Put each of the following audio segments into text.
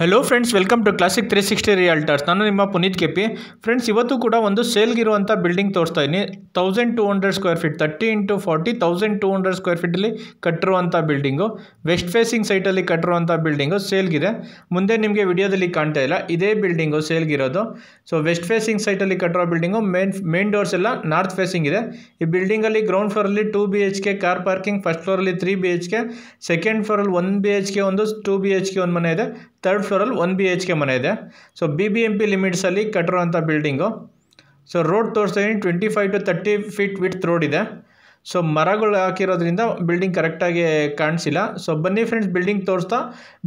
hello friends welcome to classic three sixty realtors ನಾನು ನಿಮ್ಮ Puneeth KP friends ಇವತ್ತು ಕೂಡ ಒಂದು ಸೇಲ್ಗಿರುವಂಥ ಬಿಲ್ಡಿಂಗ್ ತೋರಿಸ್ತಾ ಇದ್ದೀನಿ thousand two hundred square feet thirty into forty thousand two hundred square ಫೀಟಲ್ಲಿ ಕಟ್ಟಿರುವಂಥ ಬಿಲ್ಡಿಂಗು ವೆಸ್ಟ್ ಫೇಸಿಂಗ್ ಸೈಟಲ್ಲಿ ಕಟ್ಟಿರುವಂಥ ಬಿಲ್ಡಿಂಗು ಸೇಲ್ಗಿದೆ ಮುಂದೆ ನಿಮಗೆ ವಿಡಿಯೋದಲ್ಲಿ ಕಾಣ್ತಾ ಇಲ್ಲ ಇದೇ ಬಿಲ್ಡಿಂಗು ಸೇಲ್ಗಿರೋದು ಸೊ ವೆಸ್ಟ್ ಫೇಸಿಂಗ್ ಸೈಟಲ್ಲಿ ಕಟ್ಟಿರೋ ಬಿಲ್ಡಿಂಗು ಮೇನ್ ಮೇನ್ ಡೋರ್ಸ್ ಎಲ್ಲ ನಾರ್ತ್ ಫೇಸಿಂಗ್ ಇದೆ ಈ ಬಿಲ್ಡಿಂಗಲ್ಲಿ ಗ್ರೌಂಡ್ ಫ್ಲೋರಲ್ಲಿ two B H K car parking first ಫ್ಲೋರಲ್ಲಿ three B H K second ಫ್ಲೋರಲ್ಲಿ ಒನ್ ಬಿ ಎಚ್ ಕೆ ಒಂದು ಟೂ ಬಿ ಎಚ್ ಕೆ ಒಂದು ಮನೆ ಇದೆ ಥರ್ಡ್ ಫ್ಲೋರಲ್ಲಿ ಒನ್ ಬಿ ಎಚ್ ಕೆ ಮನೆ ಇದೆ so B B M P ಲಿಮಿಟ್ಸಲ್ಲಿ ಕಟ್ಟಿರೋವಂಥ ಬಿಲ್ಡಿಂಗು ಸೊ ರೋಡ್ ತೋರಿಸ್ತಾ ಇದ್ದೀನಿ twenty five to thirty feet width road ಇದೆ ಸೊ ಮರಗಳು ಹಾಕಿರೋದ್ರಿಂದ ಬಿಲ್ಡಿಂಗ್ ಕರೆಕ್ಟಾಗಿ ಕಾಣಿಸಿಲ್ಲ ಸೊ ಬನ್ನಿ ಫ್ರೆಂಡ್ಸ್ ಬಿಲ್ಡಿಂಗ್ ತೋರಿಸ್ತಾ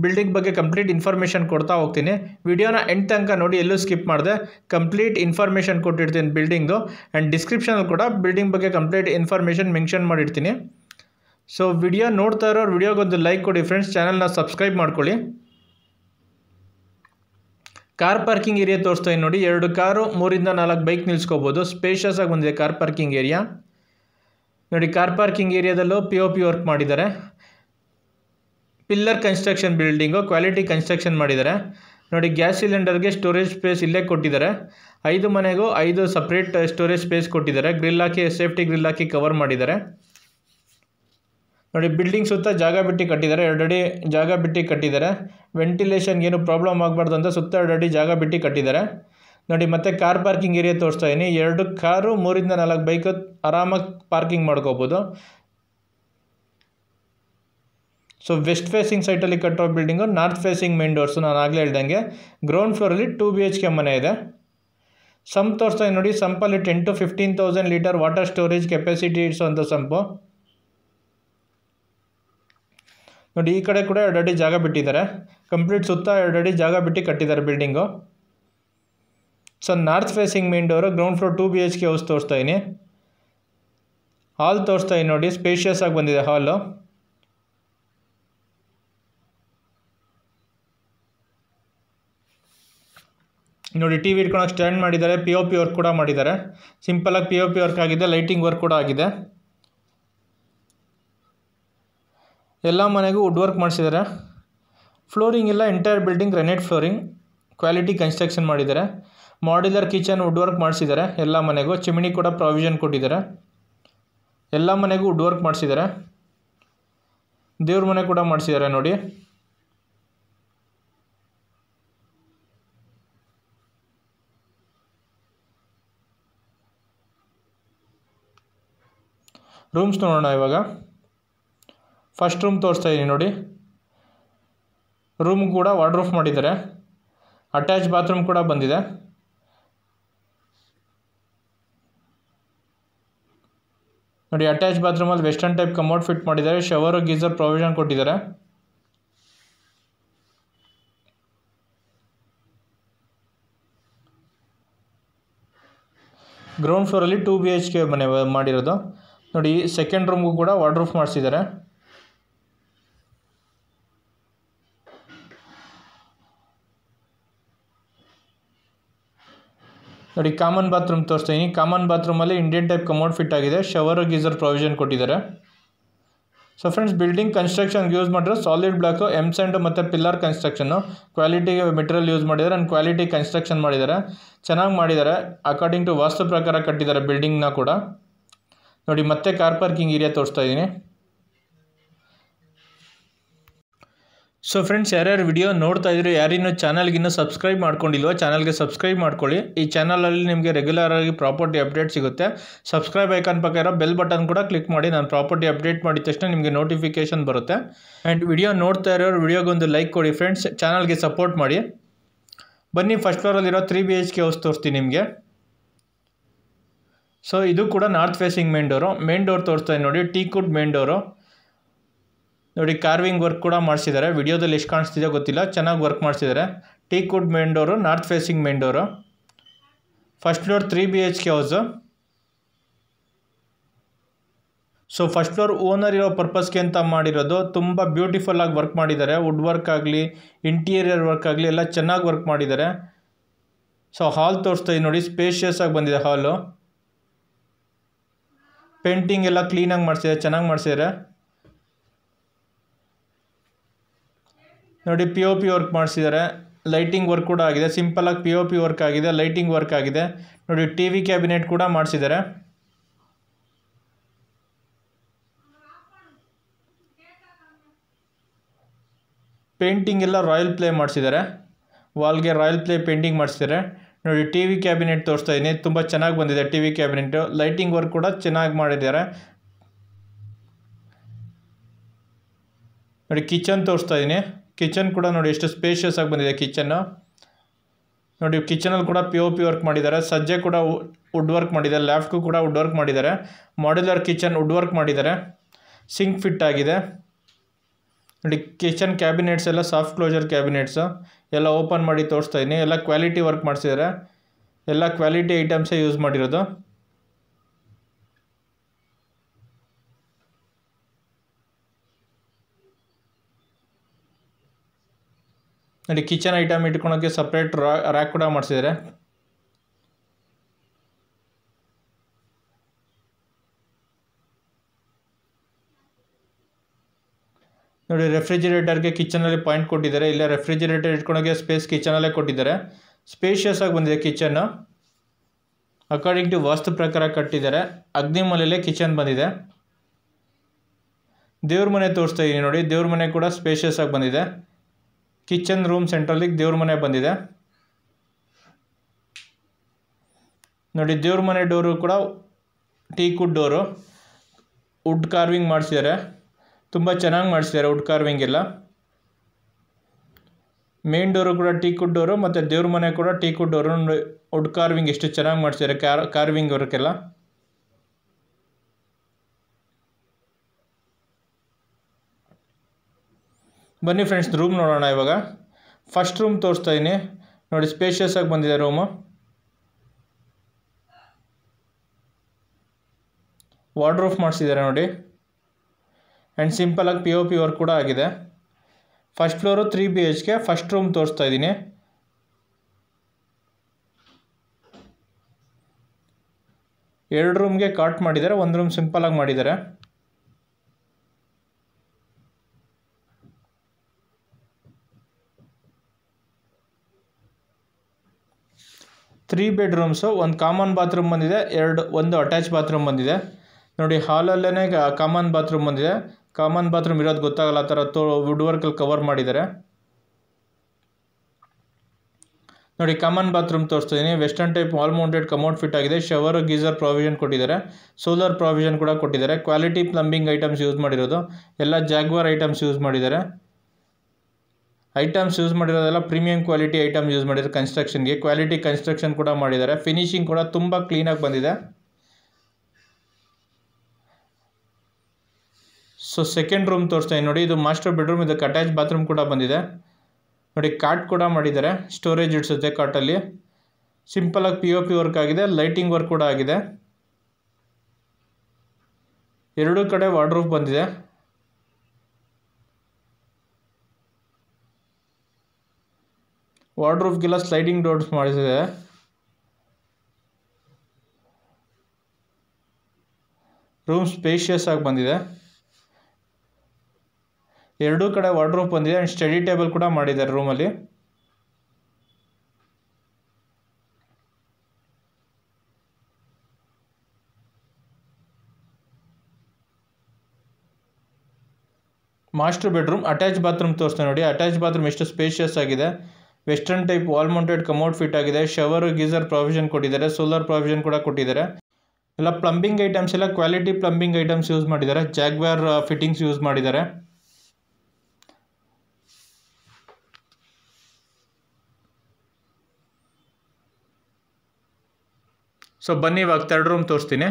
ಬಿಲ್ಡಿಂಗ್ ಬಗ್ಗೆ ಕಂಪ್ಲೀಟ್ ಇನ್ಫಾರ್ಮೇಷನ್ ಕೊಡ್ತಾ ಹೋಗ್ತೀನಿ ವಿಡಿಯೋನ ಎಂಡ್ ತನಕ ನೋಡಿ ಎಲ್ಲೂ ಸ್ಕಿಪ್ ಮಾಡಿದೆ ಕಂಪ್ಲೀಟ್ ಇನ್ಫಾರ್ಮೇಷನ್ ಕೊಟ್ಟಿರ್ತೀನಿ ಬಿಲ್ಡಿಂಗು ಆ್ಯಂಡ್ ಡಿಸ್ಕ್ರಿಪ್ಷನಲ್ಲಿ ಕೂಡ ಬಿಲ್ಡಿಂಗ್ ಬಗ್ಗೆ ಕಂಪ್ಲೀಟ್ ಇನ್ಫಾರ್ಮೇಷನ್ ಮೆನ್ಷನ್ ಮಾಡಿರ್ತೀನಿ ಸೊ ವಿಡಿಯೋ ನೋಡ್ತಾ ಇರೋರು ವಿಡಿಯೋಗೊಂದು ಲೈಕ್ ಕೊಡಿ ಫ್ರೆಂಡ್ಸ್ ಚಾನಲ್ನ ಸಬ್ಸ್ಕ್ರೈಬ್ ಮಾಡ್ಕೊಳ್ಳಿ ಕಾರ್ ಪಾರ್ಕಿಂಗ್ ಏರಿಯಾ ತೋರಿಸ್ತಾ ಇದೆ ನೋಡಿ ಎರಡು ಕಾರು ಮೂರಿಂದ ನಾಲ್ಕು ಬೈಕ್ ನಿಲ್ಸ್ಕೋಬೋದು ಸ್ಪೇಷಿಯಸ್ ಆಗಿ ಬಂದಿದೆ ಕಾರ್ ಪಾರ್ಕಿಂಗ್ ಏರಿಯಾ ನೋಡಿ ಕಾರ್ ಪಾರ್ಕಿಂಗ್ ಏರಿಯಾದಲ್ಲೂ ಪಿ ಒ ಪಿ ವರ್ಕ್ ಮಾಡಿದ್ದಾರೆ pillar construction building quality construction ಮಾಡಿದ್ದಾರೆ ನೋಡಿ ಗ್ಯಾಸ್ ಸಿಲಿಂಡರ್ಗೆ ಸ್ಟೋರೇಜ್ ಸ್ಪೇಸ್ ಇಲ್ಲೇ ಕೊಟ್ಟಿದ್ದಾರೆ ಐದು ಮನೆಗೂ ಐದು ಸಪ್ರೇಟ್ ಸ್ಟೋರೇಜ್ ಸ್ಪೇಸ್ ಕೊಟ್ಟಿದ್ದಾರೆ ಗ್ರಿಲ್ ಹಾಕಿ ಸೇಫ್ಟಿ ಗ್ರಿಲ್ ಹಾಕಿ ಕವರ್ ಮಾಡಿದ್ದಾರೆ ನೋಡಿ ಬಿಲ್ಡಿಂಗ್ ಸುತ್ತ ಜಾಗ ಬಿಟ್ಟು ಕಟ್ಟಿದ್ದಾರೆ ಎರಡಡಿ ಜಾಗ ಬಿಟ್ಟು ಕಟ್ಟಿದ್ದಾರೆ ಏನು ಪ್ರಾಬ್ಲಮ್ ಆಗಬಾರ್ದು ಅಂತ ಸುತ್ತ ಜಾಗ ಬಿಟ್ಟು ಕಟ್ಟಿದ್ದಾರೆ ನೋಡಿ ಮತ್ತೆ ಕಾರ್ ಪಾರ್ಕಿಂಗ್ ಏರಿಯಾ ತೋರಿಸ್ತಾ ಇದ್ದೀನಿ ಎರಡು ಕಾರು ಮೂರಿಂದ ನಾಲ್ಕು ಬೈಕು ಆರಾಮಾಗಿ ಪಾರ್ಕಿಂಗ್ ಮಾಡ್ಕೋಬೋದು ಸೊ ವೆಸ್ಟ್ ಫೇಸಿಂಗ್ ಸೈಟಲ್ಲಿ ಕಟ್ಟಿರೋ building north facing main doors ನಾನು ಆಗಲೇ ಹೇಳ್ದಂಗೆ ಗ್ರೌಂಡ್ ಫ್ಲೋರಲ್ಲಿ ಟೂ ಬಿ ಎಚ್ ಕೆ ಮನೆ ಇದೆ ಸಂಪ್ ತೋರಿಸ್ತಾ ನೋಡಿ ಸಂಪಲ್ಲಿ ten to fifteen thousand litre water storage capacity ಇಡ್ಸೋ ಅಂಥ ಸಂಪು ನೋಡಿ ಈ ಕಡೆ ಕೂಡ ಎರಡು ಅಡಿ ಜಾಗ ಬಿಟ್ಟಿದ್ದಾರೆ ಕಂಪ್ಲೀಟ್ ಸುತ್ತ ಎರಡು ಅಡಿ ಜಾಗ ಬಿಟ್ಟು ಕಟ್ಟಿದ್ದಾರೆ building so north facing main door ground floor two B H K house ತೋರಿಸ್ತಾ ಇದ್ದೀನಿ ಹಾಲ್ ತೋರಿಸ್ತಾ ಇದ್ದೀನಿ ನೋಡಿ ಸ್ಪೇಷಿಯಸ್ ಆಗಿ ಬಂದಿದೆ ಹಾಲು ನೋಡಿ ಟಿ ವಿ ಇಟ್ಕೊಳಕ್ಕೆ ಸ್ಟ್ಯಾಂಡ್ ಮಾಡಿದ್ದಾರೆ ಪಿ ಒ ಪಿ ವರ್ಕ್ ಕೂಡ ಮಾಡಿದ್ದಾರೆ ಸಿಂಪಲಾಗಿ ಪಿ ಒ ಪಿ ವರ್ಕ್ ಆಗಿದೆ ಲೈಟಿಂಗ್ ವರ್ಕ್ ಕೂಡ ಆಗಿದೆ ಎಲ್ಲ ಮನೆಗೂ ವುಡ್ ವರ್ಕ್ ಮಾಡಿಸಿದ್ದಾರೆ ಫ್ಲೋರಿಂಗ್ ಎಲ್ಲ entire building granite flooring quality construction ಮಾಡಿದ್ದಾರೆ ಮಾಡ್ಯುಲರ್ ಕಿಚನ್ ವುಡ್ ವರ್ಕ್ ಮಾಡಿಸಿದ್ದಾರೆ ಎಲ್ಲ ಮನೆಗೂ ಚಿಮಣಿ ಕೂಡ ಪ್ರಾವಿಷನ್ ಕೊಟ್ಟಿದ್ದಾರೆ ಎಲ್ಲ ಮನೆಗೂ ವುಡ್ ವರ್ಕ್ ಮಾಡಿಸಿದ್ದಾರೆ ದೇವ್ರ ಮನೆ ಕೂಡ ಮಾಡಿಸಿದ್ದಾರೆ ನೋಡಿ ರೂಮ್ಸ್ ನೋಡೋಣ ಇವಾಗ ಫಸ್ಟ್ ರೂಮ್ ತೋರಿಸ್ತಾ ಇದ್ದೀನಿ ನೋಡಿ ರೂಮ್ ಕೂಡ ವಾರ್ಡ್ರೂಫ್ ಮಾಡಿದ್ದಾರೆ ಅಟ್ಯಾಚ್ ಬಾತ್ರೂಮ್ ಕೂಡ ಬಂದಿದೆ ನೋಡಿ ಅಟ್ಯಾಚ್ ಬಾತ್ರೂಮಲ್ಲಿ ವೆಸ್ಟರ್ನ್ ಟೈಪ್ ಕಮೋಡ್ ಫಿಟ್ ಮಾಡಿದ್ದಾರೆ ಶವರ್ ಗೀಸರ್ ಪ್ರೊವಿಷನ್ ಕೊಟ್ಟಿದ್ದಾರೆ ಗ್ರೌಂಡ್ ಫ್ಲೋರಲ್ಲಿ ಟೂ ಬಿ ಎಚ್ ಕೆ ಮನೆ ಮಾಡಿರೋದು ನೋಡಿ ಸೆಕೆಂಡ್ ರೂಮ್ಗೂ ಕೂಡ ವಾರ್ಡ್ರೂಫ್ ಮಾಡಿಸಿದ್ದಾರೆ ನೋಡಿ ಕಾಮನ್ ಬಾತ್ರೂಮ್ ತೋರಿಸ್ತೀನಿ ಕಾಮನ್ ಬಾತ್ರೂಮಲ್ಲಿ ಇಂಡಿಯನ್ ಟೈಪ್ ಕಮೋಡ್ ಫಿಟ್ ಆಗಿದೆ ಶವರ್ ಗೀಸರ್ ಪ್ರೊವಿಷನ್ ಕೊಟ್ಟಿದ್ದಾರೆ so friends building construction use ಮಾಡಿದ್ರೆ ಸಾಲಿಡ್ ಬ್ಲಾಕು ಎಮ್ ಸ್ಯಾಂಡ್ ಮತ್ತು ಪಿಲ್ಲರ್ ಕನ್ಸ್ಟ್ರಕ್ಷನು ಕ್ವಾಲಿಟಿಗೆ ಮೆಟೀರಿಯಲ್ ಯೂಸ್ ಮಾಡಿದ್ದಾರೆ ಆ್ಯಂಡ್ ಕ್ವಾಲಿಟಿ ಕನ್ಸ್ಟ್ರಕ್ಷನ್ ಮಾಡಿದ್ದಾರೆ ಚೆನ್ನಾಗಿ ಮಾಡಿದ್ದಾರೆ ಅಕಾರ್ಡಿಂಗ್ ಟು ವಾಸ್ತು ಪ್ರಕಾರ ಕಟ್ಟಿದ್ದಾರೆ ಬಿಲ್ಡಿಂಗ್ನ ಕೂಡ ನೋಡಿ ಮತ್ತೆ ಕಾರ್ ಪಾರ್ಕಿಂಗ್ ಏರಿಯಾ ತೋರಿಸ್ತಾ ಇದ್ದೀನಿ ಸೊ ಫ್ರೆಂಡ್ಸ್ ಯಾರ್ಯಾರು ವಿಡಿಯೋ ನೋಡ್ತಾ ಇದ್ರು ಯಾರಿನ್ನೂ ಚಾನಲ್ಗಿನ್ನೂ ಸಬ್ಸ್ಕ್ರೈಬ್ ಮಾಡ್ಕೊಂಡಿಲ್ವೋ ಚಾನಲ್ಗೆ ಸಬ್ಸ್ಕ್ರೈಬ್ ಮಾಡ್ಕೊಳ್ಳಿ ಈ ಚಾನಲಲ್ಲಿ ನಿಮಗೆ ರೆಗ್ಯುಲರ್ ಆಗಿ ಪ್ರಾಪರ್ಟಿ ಅಪ್ಡೇಟ್ ಸಿಗುತ್ತೆ ಸಬ್ಸ್ಕ್ರೈಬ್ ಐಕಾನ್ ಪಕ್ಕ ಇರೋ ಬೆಲ್ ಬಟನ್ ಕೂಡ ಕ್ಲಿಕ್ ಮಾಡಿ ನಾನು ಪ್ರಾಪರ್ಟಿ ಅಪ್ಡೇಟ್ ಮಾಡಿದ ತಕ್ಷಣ ನಿಮಗೆ ನೋಟಿಫಿಕೇಶನ್ ಬರುತ್ತೆ ಆ್ಯಂಡ್ ವಿಡಿಯೋ ನೋಡ್ತಾ ಇರೋರು ವಿಡಿಯೋಗೊಂದು ಲೈಕ್ ಕೊಡಿ ಫ್ರೆಂಡ್ಸ್ ಚಾನಲ್ಗೆ ಸಪೋರ್ಟ್ ಮಾಡಿ ಬನ್ನಿ ಫಸ್ಟ್ ಫ್ಲೋರಲ್ಲಿರೋ three B H K house ತೋರಿಸ್ತೀನಿ ನಿಮಗೆ ಸೊ ಇದು ಕೂಡ north facing main door main door ತೋರಿಸ್ತಾ ನೋಡಿ ಟೀ ಕುಡ್ ಮೇನ್ ಡೋರು ನೋಡಿ ಕಾರ್ವಿಂಗ್ ವರ್ಕ್ ಕೂಡ ಮಾಡಿಸಿದ್ದಾರೆ ವಿಡಿಯೋದಲ್ಲಿ ಎಷ್ಟು ಕಾಣಿಸ್ತಿದೆಯೋ ಗೊತ್ತಿಲ್ಲ ಚೆನ್ನಾಗಿ ವರ್ಕ್ ಮಾಡಿಸಿದ್ದಾರೆ teak wood main door north facing main door first floor three B H K house so first floor owner ಇರೋ ಪರ್ಪಸ್ಗೆ ಅಂತ ಮಾಡಿರೋದು ತುಂಬ ಬ್ಯೂಟಿಫುಲ್ ಆಗಿ ವರ್ಕ್ ಮಾಡಿದ್ದಾರೆ ವುಡ್ ವರ್ಕ್ ಆಗಲಿ ಇಂಟೀರಿಯರ್ ವರ್ಕ್ ಆಗಲಿ ಎಲ್ಲ ಚೆನ್ನಾಗಿ ವರ್ಕ್ ಮಾಡಿದ್ದಾರೆ ಸೊ ಹಾಲ್ ತೋರಿಸ್ತಾ ನೋಡಿ ಸ್ಪೇಷಿಯಸ್ ಆಗಿ ಬಂದಿದೆ ಹಾಲು ಪೇಂಟಿಂಗ್ ಎಲ್ಲ ಕ್ಲೀನಾಗಿ ಮಾಡಿಸಿದ್ದಾರೆ ಚೆನ್ನಾಗಿ ಮಾಡಿಸಿದ್ದಾರೆ ನೋಡಿ ಪಿ ಒ ಪಿ ವರ್ಕ್ ಮಾಡಿಸಿದ್ದಾರೆ ಲೈಟಿಂಗ್ ವರ್ಕ್ ಕೂಡ ಆಗಿದೆ ಸಿಂಪಲಾಗಿ ಪಿ ಓ ಪಿ ವರ್ಕ್ ಆಗಿದೆ ಲೈಟಿಂಗ್ ವರ್ಕ್ ಆಗಿದೆ ನೋಡಿ ಟಿ ವಿ ಕ್ಯಾಬಿನೆಟ್ ಕೂಡ ಮಾಡಿಸಿದ್ದಾರೆ ಪೇಂಟಿಂಗ್ ಎಲ್ಲ ರಾಯಲ್ ಪ್ಲೇ ಮಾಡಿಸಿದ್ದಾರೆ ವಾಲ್ಗೆ ರಾಯಲ್ ಪ್ಲೇ ಪೇಂಟಿಂಗ್ ಮಾಡಿಸಿದ್ದಾರೆ ನೋಡಿ ಟಿ ವಿ ಕ್ಯಾಬಿನೆಟ್ ತೋರಿಸ್ತಾ ಇದ್ದೀನಿ ತುಂಬ ಚೆನ್ನಾಗಿ ಬಂದಿದೆ T V cabinet lighting work ಕೂಡ ಚೆನ್ನಾಗಿ ಮಾಡಿದ್ದಾರೆ ನೋಡಿ ಕಿಚನ್ ತೋರಿಸ್ತಾ ಇದ್ದೀನಿ ಕಿಚನ್ ಕೂಡ ನೋಡಿ ಎಷ್ಟು ಸ್ಪೇಷಿಯಸ್ ಆಗಿ ಬಂದಿದೆ ಕಿಚನ್ನು ನೋಡಿ ಕಿಚನಲ್ಲಿ ಕೂಡ ಪಿ ಓ ಪಿ ವರ್ಕ್ ಮಾಡಿದ್ದಾರೆ ಸಜ್ಜೆ ಕೂಡ ವುಡ್ ವರ್ಕ್ ಮಾಡಿದ್ದಾರೆ ಲ್ಯಾಫ್ಗೂ ಕೂಡ ವುಡ್ ವರ್ಕ್ ಮಾಡಿದ್ದಾರೆ ಮಾಡ್ಯುಲರ್ ಕಿಚನ್ ವುಡ್ ವರ್ಕ್ ಮಾಡಿದ್ದಾರೆ ಸಿಂಕ್ ಫಿಟ್ ಆಗಿದೆ ನೋಡಿ ಕಿಚನ್ ಕ್ಯಾಬಿನೆಟ್ಸ್ ಎಲ್ಲ ಸಾಫ್ಟ್ ಕ್ಲೋಜರ್ ಕ್ಯಾಬಿನೆಟ್ಸು ಎಲ್ಲ ಓಪನ್ ಮಾಡಿ ತೋರಿಸ್ತಾ ಇದ್ದೀನಿ ಎಲ್ಲ ಕ್ವಾಲಿಟಿ ವರ್ಕ್ ಮಾಡಿಸಿದ್ದಾರೆ ಎಲ್ಲ ಕ್ವಾಲಿಟಿ ಐಟಮ್ಸೇ ಯೂಸ್ ಮಾಡಿರೋದು ನೋಡಿ ಕಿಚನ್ ಐಟಮ್ ಇಟ್ಕೊಳೋಕ್ಕೆ ಸಪ್ರೇಟ್ ರ್ಯಾಕ್ ಕೂಡ ಮಾಡಿಸಿದ್ದಾರೆ ನೋಡಿ ರೆಫ್ರಿಜಿರೇಟರ್ಗೆ ಕಿಚನಲ್ಲಿ ಪಾಯಿಂಟ್ ಕೊಟ್ಟಿದ್ದಾರೆ ಇಲ್ಲ ರೆಫ್ರಿಜಿರೇಟರ್ ಇಟ್ಕೊಳೋಕ್ಕೆ ಸ್ಪೇಸ್ ಕಿಚನಲ್ಲೇ ಕೊಟ್ಟಿದ್ದಾರೆ ಸ್ಪೇಷಿಯಸ್ ಆಗಿ ಬಂದಿದೆ ಕಿಚನ್ನು ಅಕಾರ್ಡಿಂಗ್ ಟು ವಾಸ್ತು ಪ್ರಕಾರ ಕಟ್ಟಿದ್ದಾರೆ ಅಗ್ನಿ ಅಗ್ನಿಮಲೆಯಲ್ಲೇ ಕಿಚನ್ ಬಂದಿದೆ ದೇವ್ರ ಮನೆ ತೋರಿಸ್ತಾ ಇದ್ದೀನಿ ನೋಡಿ ದೇವ್ರ ಮನೆ ಕೂಡ ಸ್ಪೇಷಿಯಸ್ ಆಗಿ ಬಂದಿದೆ ಕಿಚನ್ ರೂಮ್ ಸೆಂಟ್ರಲ್ಲಿಗೆ ದೇವ್ರ ಮನೆ ಬಂದಿದೆ ನೋಡಿ ದೇವ್ರ ಮನೆ ಡೋರು ಕೂಡ teak wood door wood carving ಮಾಡಿಸಿದ್ದಾರೆ ತುಂಬ ಚೆನ್ನಾಗಿ ಮಾಡಿಸಿದ್ದಾರೆ ವುಡ್ ಕಾರ್ವಿಂಗ್ ಎಲ್ಲ ಮೇನ್ ಡೋರು ಕೂಡ ಟೀ ಕುಡ್ ಡೋರು ಮತ್ತು ದೇವ್ರ ಮನೆ ಕೂಡ teak wood door wood carving ಎಷ್ಟು ಚೆನ್ನಾಗಿ ಮಾಡಿಸಿದ್ದಾರೆ ಕಾರ್ವಿಂಗ್ ವರ್ಕೆಲ್ಲ ಬನ್ನಿ ಫ್ರೆಂಡ್ಸ್ ರೂಮ್ ನೋಡೋಣ ಇವಾಗ ಫಸ್ಟ್ ರೂಮ್ ತೋರಿಸ್ತಾ ಇದ್ದೀನಿ ನೋಡಿ ಸ್ಪೇಷಿಯಸ್ ಆಗಿ ಬಂದಿದೆ ರೂಮು ವಾರ್ಡ್ರೂಫ್ ಮಾಡಿಸಿದ್ದಾರೆ ನೋಡಿ ಆ್ಯಂಡ್ ಸಿಂಪಲಾಗಿ ಪಿ ಒ ಪಿ ವರ್ಕ್ ಕೂಡ ಆಗಿದೆ first floor three B H K first room ತೋರಿಸ್ತಾ ಇದ್ದೀನಿ ಎರಡು ರೂಮ್ಗೆ ಕಾಟ್ ಮಾಡಿದ್ದಾರೆ ಒಂದು ರೂಮ್ ಸಿಂಪಲಾಗಿ ಮಾಡಿದ್ದಾರೆ ತ್ರೀ ಬೆಡ್ರೂಮ್ಸು ಒಂದು ಕಾಮನ್ ಬಾತ್ರೂಮ್ ಬಂದಿದೆ ಎರಡು ಒಂದು ಅಟ್ಯಾಚ್ ಬಾತ್ರೂಮ್ ಬಂದಿದೆ ನೋಡಿ ಹಾಲಲ್ಲೇ ಕಾಮನ್ ಬಾತ್ರೂಮ್ ಬಂದಿದೆ ಕಾಮನ್ ಬಾತ್ರೂಮ್ ಇರೋದು ಗೊತ್ತಾಗಲ್ಲ ಆ ಥರ ತೋ ವುಡ್ ವರ್ಕಲ್ಲಿ ಕವರ್ ಮಾಡಿದ್ದಾರೆ ನೋಡಿ ಕಾಮನ್ ಬಾತ್ರೂಮ್ ತೋರಿಸ್ತಿದ್ದೀನಿ western type wall mounted commode fit ಆಗಿದೆ ಶವರ್ ಗೀಸರ್ ಪ್ರಾವಿಷನ್ ಕೊಟ್ಟಿದ್ದಾರೆ ಸೋಲಾರ್ ಪ್ರಾವಿಷನ್ ಕೂಡ ಕೊಟ್ಟಿದ್ದಾರೆ ಕ್ವಾಲಿಟಿ ಪ್ಲಂಬಿಂಗ್ ಐಟಮ್ಸ್ ಯೂಸ್ ಮಾಡಿರೋದು ಎಲ್ಲ ಜಾಗ್ವಾರ್ ಐಟಮ್ಸ್ ಯೂಸ್ ಮಾಡಿದ್ದಾರೆ ಐಟಮ್ಸ್ ಯೂಸ್ ಮಾಡಿರೋದೆಲ್ಲ ಪ್ರೀಮಿಯಂ ಕ್ವಾಲಿಟಿ ಐಟಮ್ ಯೂಸ್ ಮಾಡಿದ್ದಾರೆ ಕನ್ಸ್ಟ್ರಕ್ಷನ್ಗೆ ಕ್ವಾಲಿಟಿ ಕನ್ಸ್ಟ್ರಕ್ಷನ್ ಕೂಡ ಮಾಡಿದ್ದಾರೆ ಫಿನಿಶಿಂಗ್ ಕೂಡ ತುಂಬ ಕ್ಲೀನಾಗಿ ಬಂದಿದೆ ಸೊ ಸೆಕೆಂಡ್ ರೂಮ್ ತೋರಿಸ್ತಾ ನೋಡಿ ಇದು ಮಾಸ್ಟರ್ ಬೆಡ್ರೂಮ್ ಇದಕ್ಕೆ ಅಟ್ಯಾಚ್ ಬಾತ್ರೂಮ್ ಕೂಡ ಬಂದಿದೆ ನೋಡಿ ಕಾಟ್ ಕೂಡ ಮಾಡಿದ್ದಾರೆ ಸ್ಟೋರೇಜ್ ಇಡ್ಸುತ್ತೆ ಕಾಟಲ್ಲಿ ಸಿಂಪಲಾಗಿ ಪಿ ಓ ಪಿ ವರ್ಕ್ ಆಗಿದೆ ಲೈಟಿಂಗ್ ವರ್ಕ್ ಕೂಡ ಆಗಿದೆ ಎರಡೂ ಕಡೆ ವಾರ್ಡ್ರೂಫ್ ಬಂದಿದೆ ವಾರ್ಡ್ರೂಫ್ಗೆಲ್ಲ ಸ್ಲೈಡಿಂಗ್ ಡೋರ್ಸ್ ಮಾಡಿಸಿದೆ ರೂಮ್ ಸ್ಪೇಷಿಯಸ್ ಆಗಿ ಬಂದಿದೆ ಎರಡೂ ಕಡೆ ವಾರ್ಡ್ರೂಫ್ ಬಂದಿದೆ ಆ್ಯಂಡ್ ಸ್ಟಡಿ ಟೇಬಲ್ ಕೂಡ ಮಾಡಿದ್ದಾರೆ ರೂಮಲ್ಲಿ ಮಾಸ್ಟರ್ ಬೆಡ್ರೂಮ್ ಅಟ್ಯಾಚ್ ಬಾತ್ರೂಮ್ ತೋರಿಸ್ತೇನೆ ನೋಡಿ ಅಟ್ಯಾಚ್ ಬಾತ್ರೂಮ್ ಎಷ್ಟು ಸ್ಪೇಷಿಯಸ್ ಆಗಿದೆ western type wall mounted commode fit ಆಗಿದೆ ಶವರ್ ಗೀಸರ್ ಪ್ರಾವಿಷನ್ ಕೊಟ್ಟಿದ್ದಾರೆ ಸೋಲಾರ್ ಪ್ರಾವಿಷನ್ ಕೂಡ ಕೊಟ್ಟಿದ್ದಾರೆ ಎಲ್ಲ ಪ್ಲಂಬಿಂಗ್ ಐಟಮ್ಸ್ ಎಲ್ಲ ಕ್ವಾಲಿಟಿ ಪ್ಲಂಬಿಂಗ್ ಐಟಮ್ಸ್ ಯೂಸ್ ಮಾಡಿದ್ದಾರೆ ಜಾಗ್ವಾರ್ ಫಿಟ್ಟಿಂಗ್ಸ್ ಯೂಸ್ ಮಾಡಿದ್ದಾರೆ ಸೊ ಬನ್ನಿ ಇವಾಗ ತರ್ಡ್ ರೂಮ್ ತೋರಿಸ್ತೀನಿ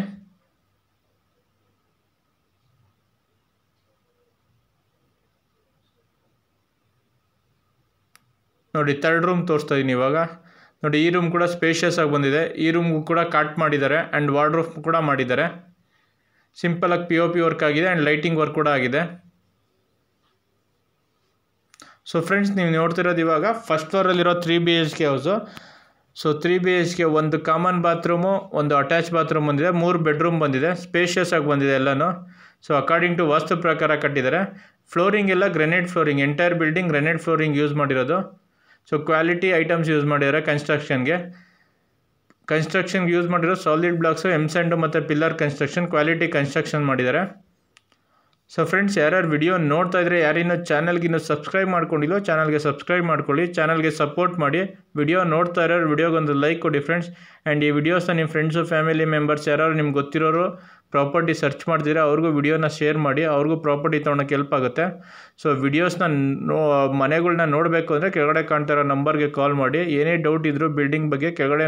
ನೋಡಿ ತರ್ಡ್ ರೂಮ್ ತೋರಿಸ್ತಾ ಇದ್ದೀನಿ ಇವಾಗ ನೋಡಿ ಈ ರೂಮ್ ಕೂಡ ಸ್ಪೇಷಿಯಸ್ ಆಗಿ ಬಂದಿದೆ ಈ ರೂಮ್ಗೂ ಕೂಡ ಕಟ್ ಮಾಡಿದ್ದಾರೆ ಆ್ಯಂಡ್ ವಾರ್ಡ್ರೂಫ್ ಕೂಡ ಮಾಡಿದ್ದಾರೆ ಸಿಂಪಲಾಗಿ ಪಿ ಒ ಪಿ ವರ್ಕ್ ಆಗಿದೆ ಆ್ಯಂಡ್ ಲೈಟಿಂಗ್ ವರ್ಕ್ ಕೂಡ ಆಗಿದೆ ಸೊ ಫ್ರೆಂಡ್ಸ್ ನೀವು ನೋಡ್ತಿರೋದು ಇವಾಗ ಫಸ್ಟ್ ಫ್ಲೋರಲ್ಲಿರೋ three B H K house so three B H K ಒಂದು ಕಾಮನ್ ಬಾತ್ರೂಮು ಒಂದು ಅಟ್ಯಾಚ್ ಬಾತ್ರೂಮ್ ಬಂದಿದೆ ಮೂರು ಬೆಡ್ರೂಮ್ ಬಂದಿದೆ ಸ್ಪೇಷಿಯಸ್ ಆಗಿ ಬಂದಿದೆ ಎಲ್ಲನೂ ಸೊ ಅಕಾರ್ಡಿಂಗ್ ಟು ವಾಸ್ತು ಪ್ರಕಾರ ಕಟ್ಟಿದ್ದಾರೆ ಫ್ಲೋರಿಂಗ್ ಎಲ್ಲ granite flooring entire building granite flooring use ಮಾಡಿರೋದು ಸೊ ಕ್ವಾಲಿಟಿ ಐಟಮ್ಸ್ ಯೂಸ್ ಮಾಡಿದ್ದಾರೆ ಕನ್ಸ್ಟ್ರಕ್ಷನ್ಗೆ ಕನ್ಸ್ಟ್ರಕ್ಷನ್ಗೆ ಯೂಸ್ ಮಾಡಿರೋ ಸಾಲಿಡ್ ಬ್ಲಾಕ್ಸು ಎಮ್ ಸ್ಯಾಂಡು ಮತ್ತು ಪಿಲ್ಲರ್ ಕನ್ಸ್ಟ್ರಕ್ಷನ್ ಕ್ವಾಲಿಟಿ ಕನ್ಸ್ಟ್ರಕ್ಷನ್ ಮಾಡಿದ್ದಾರೆ ಸೊ ಫ್ರೆಂಡ್ಸ್ ಯಾರ್ಯಾರು ವಿಡಿಯೋ ನೋಡ್ತಾ ಇದ್ರೆ ಯಾರಿನ್ನೂ ಚಾನಲ್ಗಿನ್ನೂ ಸಬ್ಸ್ಕ್ರೈಬ್ ಮಾಡ್ಕೊಂಡಿಲ್ಲೋ ಚಾನಲ್ಗೆ ಸಬ್ಸ್ಕ್ರೈಬ್ ಮಾಡ್ಕೊಳ್ಳಿ ಚಾನಲ್ಗೆ ಸಪೋರ್ಟ್ ಮಾಡಿ ವಿಡಿಯೋ ನೋಡ್ತಾ ಇರೋರು ವಿಡಿಯೋಗೊಂದು ಲೈಕ್ ಕೊಡಿ ಫ್ರೆಂಡ್ಸ್ ಆ್ಯಂಡ್ ಈ ವಿಡಿಯೋಸ್ನ ನಿಮ್ಮ ಫ್ರೆಂಡ್ಸು ಫ್ಯಾಮಿಲಿ ಮೆಂಬರ್ಸ್ ಯಾರು ನಿಮ್ಗೆ ಗೊತ್ತಿರೋರು ಪ್ರಾಪರ್ಟಿ ಸರ್ಚ್ ಮಾಡ್ತಿದ್ರೆ ಅವ್ರಿಗೂ ವಿಡಿಯೋನ ಶೇರ್ ಮಾಡಿ ಅವ್ರಿಗೂ ಪ್ರಾಪರ್ಟಿ ತೊಗೊಳಕ್ಕೆ ಹೆಲ್ಪ್ ಆಗುತ್ತೆ ಸೊ ವಿಡಿಯೋಸ್ನ ನೋ ಮನೆಗಳನ್ನ ನೋಡಬೇಕು ಅಂದರೆ ಕೆಳಗಡೆ ಕಾಣ್ತಿರೋ ನಂಬರ್ಗೆ ಕಾಲ್ ಮಾಡಿ ಏನೇ ಡೌಟ್ ಇದ್ದರೂ ಬಿಲ್ಡಿಂಗ್ ಬಗ್ಗೆ ಕೆಳಗಡೆ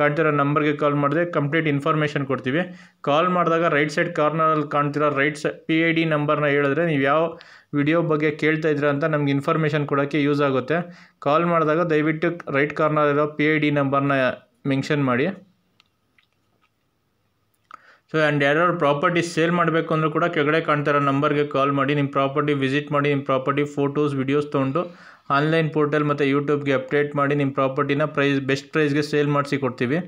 ಕಾಣ್ತಿರೋ ನಂಬರ್ಗೆ ಕಾಲ್ ಮಾಡಿದೆ ಕಂಪ್ಲೀಟ್ ಇನ್ಫಾರ್ಮೇಷನ್ ಕೊಡ್ತೀವಿ ಕಾಲ್ ಮಾಡಿದಾಗ ರೈಟ್ ಸೈಡ್ ಕಾರ್ನರಲ್ಲಿ ಕಾಣ್ತಿರೋ right side P I D ನಂಬರ್ನ ಹೇಳಿದ್ರೆ ನೀವು ಯಾವ ವಿಡಿಯೋ ಬಗ್ಗೆ ಕೇಳ್ತಾ ಇದ್ದೀರಾ ಅಂತ ನಮ್ಗೆ ಇನ್ಫಾರ್ಮೇಷನ್ ಕೊಡೋಕ್ಕೆ ಯೂಸ್ ಆಗುತ್ತೆ ಕಾಲ್ ಮಾಡಿದಾಗ ದಯವಿಟ್ಟು ರೈಟ್ ಕಾರ್ನರ್ ಇರೋ ಪಿ ಐ ಡಿ ನಂಬರ್ನ ಮೆನ್ಷನ್ ಮಾಡಿ ಸೊ ಆ್ಯಂಡ್ ಯಾರ್ಯಾರು ಪ್ರಾಪರ್ಟಿ ಸೇಲ್ ಮಾಡಬೇಕು ಅಂದರೂ ಕೂಡ ಕೆಳಗಡೆ ಕಾಣ್ತಾರೆ ನಂಬರ್ಗೆ ಕಾಲ್ ಮಾಡಿ ನಿಮ್ಮ ಪ್ರಾಪರ್ಟಿ ವಿಸಿಟ್ ಮಾಡಿ ನಿಮ್ಮ ಪ್ರಾಪರ್ಟಿ ಫೋಟೋಸ್ ವಿಡಿಯೋಸ್ ತೊಗೊಂಡು ಆನ್ಲೈನ್ ಪೋರ್ಟಲ್ ಮತ್ತು ಯೂಟ್ಯೂಬ್ಗೆ ಅಪ್ಡೇಟ್ ಮಾಡಿ ನಿಮ್ಮ ಪ್ರಾಪರ್ಟಿನ ಪ್ರೈಸ್ ಬೆಸ್ಟ್ ಪ್ರೈಸ್ಗೆ ಸೇಲ್ ಮಾಡಿಸಿ ಕೊಡ್ತೀವಿ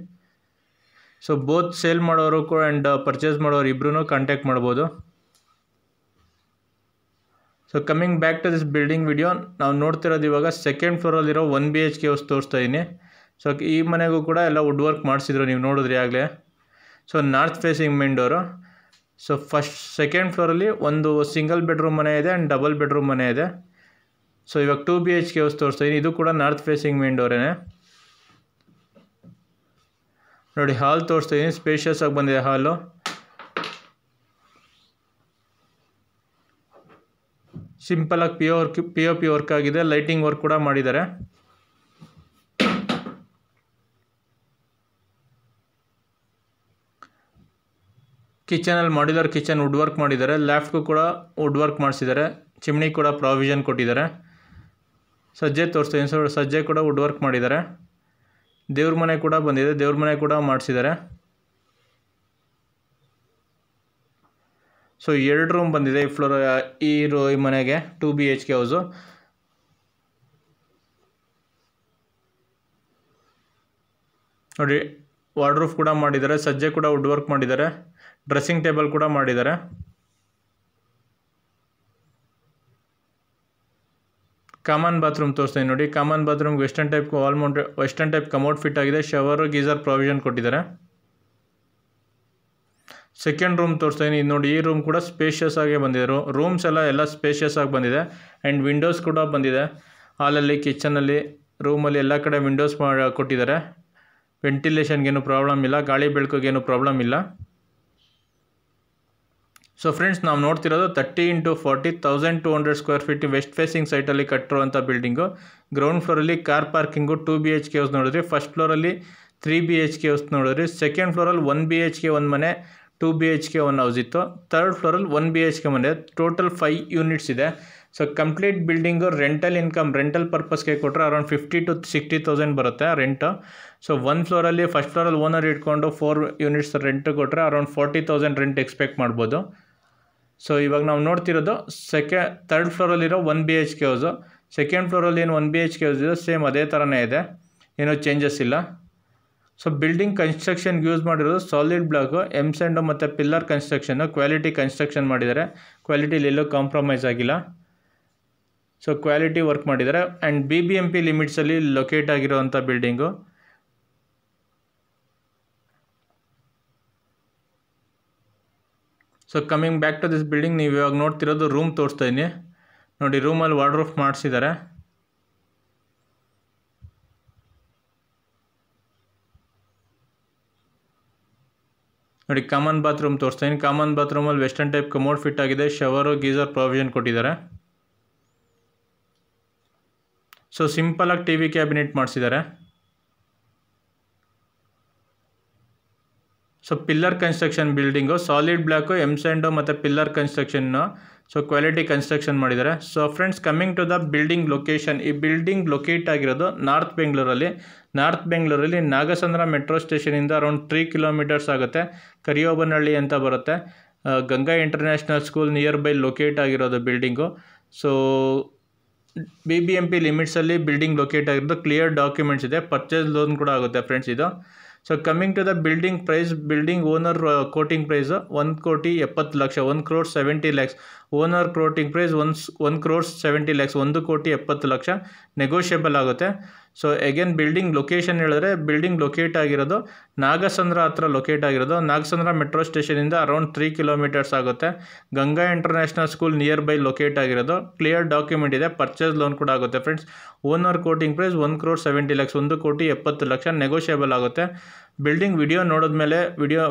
ಸೊ ಬೋತ್ ಸೇಲ್ ಮಾಡೋರು ಕೂಡ ಆ್ಯಂಡ್ ಪರ್ಚೇಸ್ uh, ಮಾಡೋರು ಇಬ್ಬರೂ ಕಾಂಟ್ಯಾಕ್ಟ್ ಮಾಡ್ಬೋದು so coming back to this building video ನಾವು ನೋಡ್ತಿರೋದು ಇವಾಗ ಸೆಕೆಂಡ್ ಫ್ಲೋರಲ್ಲಿರೋ one B H K house ತೋರಿಸ್ತಾ ಇದ್ದೀನಿ ಸೊ ಈ ಮನೆಗೂ ಕೂಡ ಎಲ್ಲ ವುಡ್ ವರ್ಕ್ ಮಾಡಿಸಿದ್ರು ನೀವು ನೋಡಿದ್ರಿ ಆಗಲೇ so north facing main door so first second ಫ್ಲೋರಲ್ಲಿ ಒಂದು ಸಿಂಗಲ್ ಬೆಡ್ರೂಮ್ ಮನೆ ಇದೆ ಆ್ಯಂಡ್ ಡಬಲ್ ಬೆಡ್ರೂಮ್ ಮನೆ ಇದೆ ಸೊ ಇವಾಗ ಟು ಬಿ ಎಚ್ ಕೆ ತೋರಿಸ್ತಾ ತೋರಿಸ್ತೀನಿ ಇದು ಕೂಡ ನಾರ್ತ್ ಫೇಸಿಂಗ್ ಮೇನ್ ಡೋರೇನೆ ನೋಡಿ ಹಾಲ್ ತೋರಿಸ್ತೀನಿ ಸ್ಪೇಷಿಯಸ್ ಆಗಿ ಬಂದಿದೆ ಹಾಲು ಸಿಂಪಲಾಗಿ P O work P O P work ಆಗಿದೆ ಲೈಟಿಂಗ್ ವರ್ಕ್ ಕೂಡ ಮಾಡಿದ್ದಾರೆ ಕಿಚನಲ್ಲಿ ಮಾಡಿದ್ದಾರೆ ಕಿಚನ್ ವುಡ್ ವರ್ಕ್ ಮಾಡಿದ್ದಾರೆ ಲೆಫ್ಟ್ಗೂ ಕೂಡ ವುಡ್ ವರ್ಕ್ ಮಾಡಿಸಿದ್ದಾರೆ ಚಿಮ್ನಿ ಕೂಡ ಪ್ರಾವಿಷನ್ ಕೊಟ್ಟಿದ್ದಾರೆ ಸಜ್ಜೆ ತೋರಿಸ್ತೀನಿ ಸರ್ ಸಜ್ಜೆ ಕೂಡ ವುಡ್ ವರ್ಕ್ ಮಾಡಿದ್ದಾರೆ ದೇವ್ರ ಮನೆ ಕೂಡ ಬಂದಿದೆ ದೇವ್ರ ಮನೆ ಕೂಡ ಮಾಡಿಸಿದ್ದಾರೆ ಸೊ ಎರಡು ರೂಮ್ ಬಂದಿದೆ ಈ ಫ್ಲೋರ್ ಈ ರೂ ಈ ಮನೆಗೆ two B H K house ನೋಡಿ ವಾರ್ಡ್ರೂಫ್ ಕೂಡ ಮಾಡಿದ್ದಾರೆ ಸಜ್ಜೆ ಕೂಡ ವುಡ್ ವರ್ಕ್ ಮಾಡಿದ್ದಾರೆ ಡ್ರೆಸ್ಸಿಂಗ್ ಟೇಬಲ್ ಕೂಡ ಮಾಡಿದ್ದಾರೆ ಕಾಮನ್ ಬಾತ್ರೂಮ್ ತೋರಿಸ್ತೀನಿ ನೋಡಿ common bathroom western type wall mount western type commode fit ಆಗಿದೆ ಶವರು ಗೀಸರ್ ಪ್ರಾವಿಷನ್ ಕೊಟ್ಟಿದ್ದಾರೆ ಸೆಕೆಂಡ್ ರೂಮ್ ತೋರಿಸ್ತೀನಿ ಇದು ನೋಡಿ ಈ ರೂಮ್ ಕೂಡ ಸ್ಪೇಷಿಯಸ್ ಆಗೇ ಬಂದಿದೆ ರೂಮ್ಸ್ ಎಲ್ಲ ಎಲ್ಲ ಸ್ಪೇಷಿಯಸ್ ಆಗಿ ಬಂದಿದೆ ಆ್ಯಂಡ್ ವಿಂಡೋಸ್ ಕೂಡ ಬಂದಿದೆ ಹಾಲಲ್ಲಿ ಕಿಚನಲ್ಲಿ ರೂಮಲ್ಲಿ ಎಲ್ಲ ಕಡೆ ವಿಂಡೋಸ್ ಕೊಟ್ಟಿದ್ದಾರೆ ವೆಂಟಿಲೇಷನ್ಗೇನು ಪ್ರಾಬ್ಲಮ್ ಇಲ್ಲ ಗಾಳಿ ಬೆಳಕಿಗೇನು ಪ್ರಾಬ್ಲಮ್ ಇಲ್ಲ ಸೊ ಫ್ರೆಂಡ್ಸ್ ನಾವು ನೋಡ್ತಿರೋದು thirty into forty thousand two hundred square feet west facing ಸೈಟಲ್ಲಿ ಕಟ್ಟಿರುವಂಥ ಬಿಲ್ಡಿಂಗು ಗ್ರೌಂಡ್ ಫ್ಲೋರಲ್ಲಿ car parking two B H K house ನೋಡಿದ್ರಿ ಫಸ್ಟ್ ಫ್ಲೋರಲ್ಲಿ three B H K house ನೋಡಿದ್ರಿ ಸೆಕೆಂಡ್ ಫ್ಲೋರಲ್ಲಿ ಒನ್ ಬಿ ಎಚ್ ಕೆ ಒಂದು ಮನೆ two B H K one house ಇತ್ತು ತರ್ಡ್ ಫ್ಲೋರಲ್ಲಿ ಒನ್ ಬಿ ಎಚ್ ಕೆ ಮನೆ ಟೋಟಲ್ ಫೈವ್ ಯೂನಿಟ್ಸ್ ಇದೆ so complete building rental income rental ಪರ್ಪಸ್ಗೆ ಕೊಟ್ಟರೆ around fifty to sixty thousand ಬರುತ್ತೆ ರೆಂಟು ಸೊ ಒನ್ ಫ್ಲೋರಲ್ಲಿ ಫಸ್ಟ್ ಫ್ಲೋರಲ್ಲಿ ಓನರ್ ಇಟ್ಕೊಂಡು ಫೋರ್ ಯೂನಿಟ್ಸ್ ರೆಂಟ್ ಕೊಟ್ಟರೆ around forty thousand rent expect ಮಾಡ್ಬೋದು ಸೊ ಇವಾಗ ನಾವು ನೋಡ್ತಿರೋದು ಸೆಕೆ ತರ್ಡ್ ಫ್ಲೋರಲ್ಲಿರೋ one B H K house second ಫ್ಲೋರಲ್ಲಿ ಏನು one B H K house ಇದೆ ಸೇಮ್ ಅದೇ ಥರನೇ ಇದೆ ಏನೂ ಚೇಂಜಸ್ ಇಲ್ಲ ಸೊ ಬಿಲ್ಡಿಂಗ್ ಕನ್ಸ್ಟ್ರಕ್ಷನ್ಗೆ ಯೂಸ್ ಮಾಡಿರೋದು ಸಾಲಿಡ್ ಬ್ಲಾಕು ಎಮ್ ಸ್ಯಾಂಡು ಮತ್ತು ಪಿಲ್ಲರ್ ಕನ್ಸ್ಟ್ರಕ್ಷನ್ನು ಕ್ವಾಲಿಟಿ ಕನ್ಸ್ಟ್ರಕ್ಷನ್ ಮಾಡಿದ್ದಾರೆ ಕ್ವಾಲಿಟಿಲಿ ಎಲ್ಲೂ ಕಾಂಪ್ರಮೈಸ್ ಆಗಿಲ್ಲ ಸೊ ಕ್ವಾಲಿಟಿ ವರ್ಕ್ ಮಾಡಿದ್ದಾರೆ and B B M P ಲಿಮಿಟ್ಸಲ್ಲಿ ಲೊಕೇಟ್ ಆಗಿರೋವಂಥ building so coming back to this building ನೀವು ಇವಾಗ ನೋಡ್ತಿರೋದು ರೂಮ್ ತೋರಿಸ್ತಾ ಇದ್ದೀನಿ ನೋಡಿ ರೂಮಲ್ಲಿ ವಾರ್ಡ್ರೂಫ್ ಮಾಡಿಸಿದ್ದಾರೆ ನೋಡಿ ಕಾಮನ್ ಬಾತ್ರೂಮ್ ತೋರಿಸ್ತಾ ಇದ್ದೀನಿ ಕಾಮನ್ ಬಾತ್ರೂಮಲ್ಲಿ ವೆಸ್ಟರ್ನ್ ಟೈಪ್ ಕಮೋಡ್ ಫಿಟ್ ಆಗಿದೆ ಶವರು ಗೀಸರ್ ಪ್ರಾವಿಷನ್ ಕೊಟ್ಟಿದ್ದಾರೆ ಸೊ ಸಿಂಪಲಾಗಿ ಟಿ ವಿ ಕ್ಯಾಬಿನೆಟ್ ಮಾಡಿಸಿದ್ದಾರೆ so pillar construction building solid block M sand ಮತ್ತು ಪಿಲ್ಲರ್ ಕನ್ಸ್ಟ್ರಕ್ಷನ್ನು ಸೊ ಕ್ವಾಲಿಟಿ ಕನ್ಸ್ಟ್ರಕ್ಷನ್ ಮಾಡಿದ್ದಾರೆ so friends coming to the building location ಈ building locate ಆಗಿರೋದು north ಬೆಂಗಳೂರಲ್ಲಿ ನಾರ್ತ್ ಬೆಂಗಳೂರಲ್ಲಿ ನಾಗಸಂದ್ರ ಮೆಟ್ರೋ ಸ್ಟೇಷನಿಂದ ಅರೌಂಡ್ ತ್ರೀ ಕಿಲೋಮೀಟರ್ಸ್ ಆಗುತ್ತೆ ಕರಿಯೋಬನಹಳ್ಳಿ ಅಂತ ಬರುತ್ತೆ Ganga international school near by locate ಆಗಿರೋದು building so B B M P ಲಿಮಿಟ್ಸಲ್ಲಿ ಬಿಲ್ಡಿಂಗ್ ಲೊಕೇಟ್ ಆಗಿರೋದು ಕ್ಲಿಯರ್ ಡಾಕ್ಯುಮೆಂಟ್ಸ್ ಇದೆ ಪರ್ಚೇಸ್ ಲೋನ್ ಕೂಡ ಆಗುತ್ತೆ ಫ್ರೆಂಡ್ಸ್ ಇದು so coming to the building price building owner quoting price ಒಂದು ಕೋಟಿ ಎಪ್ಪತ್ತು ಲಕ್ಷ ಒಂದು crore seventy lakhs owner quoting price once one crores seventy lakhs ಒಂದು ಕೋಟಿ ಎಪ್ಪತ್ತು ಲಕ್ಷ ನೆಗೋಷಿಯೇಬಲ್ ಆಗುತ್ತೆ ಸೊ ಎಗೇನ್ ಬಿಲ್ಡಿಂಗ್ ಲೊಕೇಶನ್ ಹೇಳಿದ್ರೆ ಬಿಲ್ಡಿಂಗ್ ಲೊಕೇಟ್ ಆಗಿರೋದು ನಾಗಸಂದ್ರ ಹತ್ರ ಲೊಕೇಟ್ ಆಗಿರೋದು ನಾಗಸಂದ್ರ ಮೆಟ್ರೋ ಸ್ಟೇಷನಿಂದ ಅರೌಂಡ್ ತ್ರೀ ಕಿಲೋಮೀಟರ್ಸ್ ಆಗುತ್ತೆ Ganga international school near by locate ಆಗಿರೋದು ಕ್ಲಿಯರ್ ಡಾಕ್ಯುಮೆಂಟ್ ಇದೆ ಪರ್ಚೇಸ್ ಲೋನ್ ಕೂಡ ಆಗುತ್ತೆ friends owner quoting price one crore seventy lakhs ಒಂದು ಕೋಟಿ ಎಪ್ಪತ್ತು ಲಕ್ಷ ನೆಗೋಷಿಯಬಲ್ ಆಗುತ್ತೆ ಬಿಲ್ಡಿಂಗ್ ವಿಡಿಯೋ ನೋಡಿದ್ಮೇಲೆ ವಿಡಿಯೋ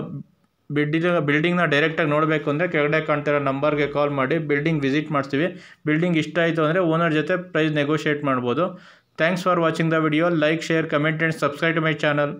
ಬಿಲ್ಡಿಂಗ್ ಬಿಲ್ಡಿಂಗ್ನ ಡೈರೆಕ್ಟಾಗಿ ನೋಡಬೇಕು ಅಂದರೆ ಕೆಳಗಡೆ ಕಾಣ್ತಿರೋ ನಂಬರ್ಗೆ ಕಾಲ್ ಮಾಡಿ ಬಿಲ್ಡಿಂಗ್ ವಿಸಿಟ್ ಮಾಡ್ತೀವಿ ಬಿಲ್ಡಿಂಗ್ ಇಷ್ಟ ಆಯಿತು ಅಂದರೆ ಓನರ್ ಜೊತೆ ಪ್ರೈಸ್ ನೆಗೋಷಿಯೇಟ್ ಮಾಡ್ಬೋದು thanks for watching the video like share comment and subscribe to my channel